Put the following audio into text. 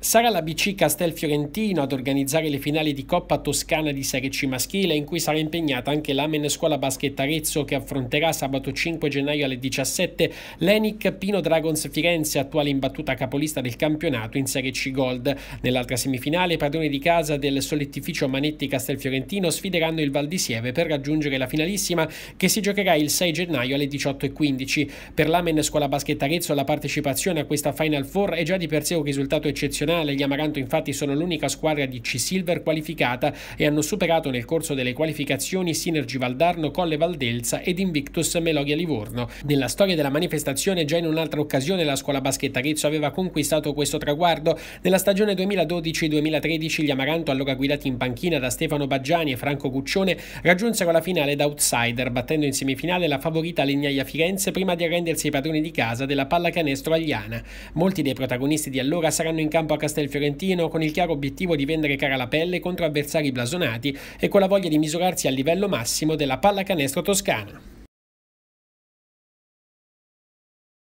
Sarà la BC Castelfiorentino ad organizzare le finali di Coppa Toscana di Serie C maschile in cui sarà impegnata anche l'Amen Scuola Basket Arezzo che affronterà sabato 5 gennaio alle 17 l'Enic Pino Dragons Firenze attuale imbattuta capolista del campionato in Serie C Gold. Nell'altra semifinale i padroni di casa del solettificio Manetti Castelfiorentino sfideranno il Val di Sieve per raggiungere la finalissima che si giocherà il 6 gennaio alle 18.15. Per l'Amen Scuola Basket Arezzo la partecipazione a questa Final Four è già di per sé un risultato eccezionale nazionale. Gli Amaranto infatti sono l'unica squadra di C-Silver qualificata e hanno superato nel corso delle qualificazioni Sinergi Valdarno, Colle Valdelsa ed Invictus Melogia Livorno. Nella storia della manifestazione già in un'altra occasione la scuola basket Arezzo aveva conquistato questo traguardo. Nella stagione 2012-2013 gli Amaranto, allora guidati in panchina da Stefano Baggiani e Franco Guccione, raggiunsero la finale da outsider, battendo in semifinale la favorita Legnaia Firenze prima di arrendersi ai padroni di casa della pallacanestro agliana. Molti dei protagonisti di allora saranno in campo a Castelfiorentino con il chiaro obiettivo di vendere cara la pelle contro avversari blasonati e con la voglia di misurarsi al livello massimo della pallacanestro toscana.